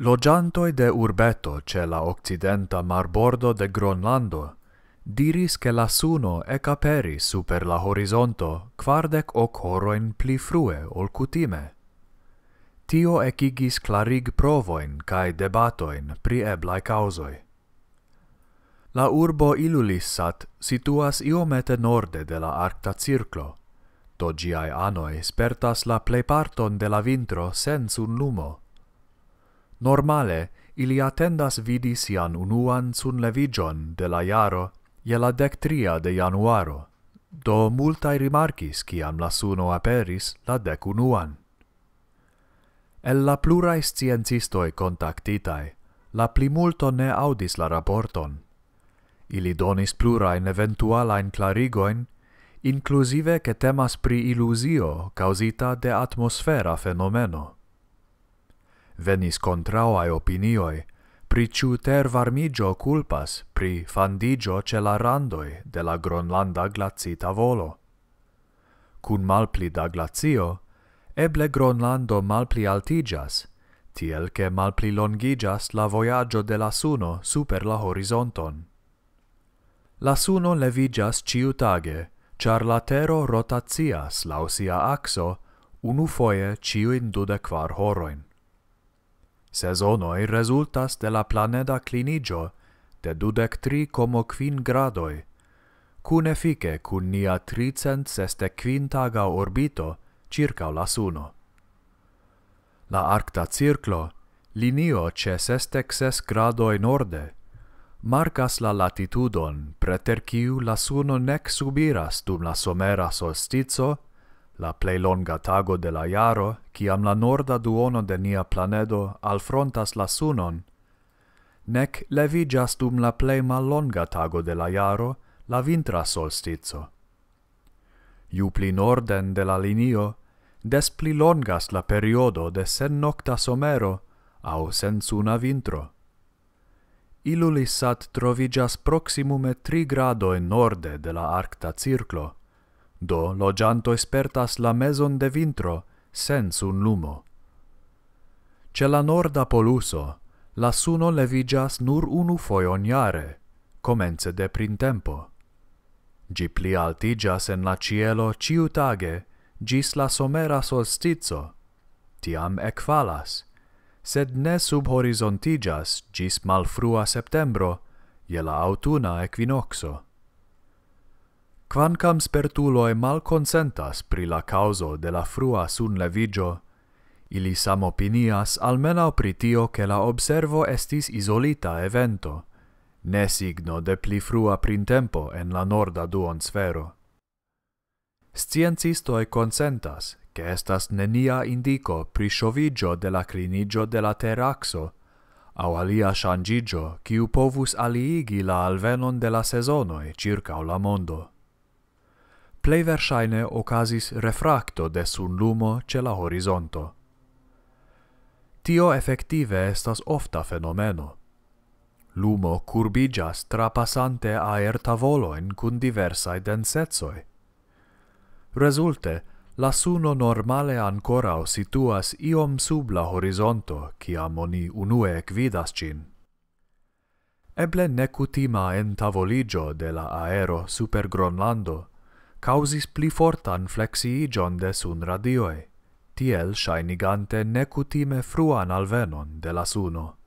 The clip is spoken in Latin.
Logiantoi de urbeto ce la occidenta marbordo de Gronlando diris che la suno ec aperi super la horizonto quardec hoc horoin pli frue ol cutime. Tio ecigis clarig provoin cae debatoin pri eblae causoi. La urbo Ilulissat situas iomete norde de la Arcta Circlo, do giai anoi spertas la pleparton de la vintro sen sun lumo, Normale, ili attendas vidi sian unuan sun levigion de la iaro e la dectria de januaro. Do multai rimarcis ciam la suno aperis la decunuan. El la plurae scientistoi contactitai, la plimulto ne audis la raporton. Ili donis plurain eventualain clarigoin, inclusive che temas pri illusio causita de atmosfera fenomeno venis contrauae opinioi, pri ciu ter varmigio culpas pri fandigio ce la de la Gronlanda glacita volo. Cun malpli da glacio, eble Gronlando malpli altigias, tiel che malpli longigias la voyaggio de la suno super la horizonton. La suno levigias ciu tage, char la tero rotazias lausia axo, unu foie ciuin dudequar horoin sezonoi resultas de la planeta clinigio de dudec tri como quin gradoi. Cun efice cun nia tricent seste quintaga orbito circa la Suno. La Arcta Circlo, linio ce sestec ses gradoi norde, marcas la latitudon preter quiu la Suno nec subiras dum la somera solstizo, la plei longa tago de la iaro, ciam la norda duono de nia planedo alfrontas la sunon. Nec levigias dum la plei mal longa tago de la iaro, la vintra solstizo. Iu pli norden de la linio, des pli longas la periodo de sen nocta somero, au sen suna vintro. Ilulis sat trovigas proximume tri grado in norde de la arcta circlo, do logianto espertas la meson de vintro sens un lumo. Ce la norda poluso, la suno levigas nur unu foion jare, comence de printempo. Gi pli altigas en la cielo ciu tage, gis la somera solstizo, tiam equalas, sed ne sub horizontigas gis malfrua septembro, je la autuna equinoxo. Quancam spertuloi mal consentas pri la causo de la frua sun levigio, ili sam opinias almena pri tio che la observo estis isolita evento, ne signo de pli frua printempo en la norda duon sfero. Sciencistoi consentas, che estas nenia indico pri sciovigio de la crinigio de la teraxo, au alia shangigio, ciu povus aliigi la alvenon de la sezonoi circa la mondo plei versaine ocasis refracto de sun lumo ce la horizonto. Tio effective estas ofta fenomeno. Lumo curbigas trapassante aer tavoloin cun diversae densetsoi. Resulte, la suno normale ancora situas iom sub la horizonto, ciam oni unue vidas cin. Eble necutima en tavoligio de la aero super Gronlando – causis pli fortan flexii jondes un radioe, tiel shainigante necutime fruan alvenon de la suno.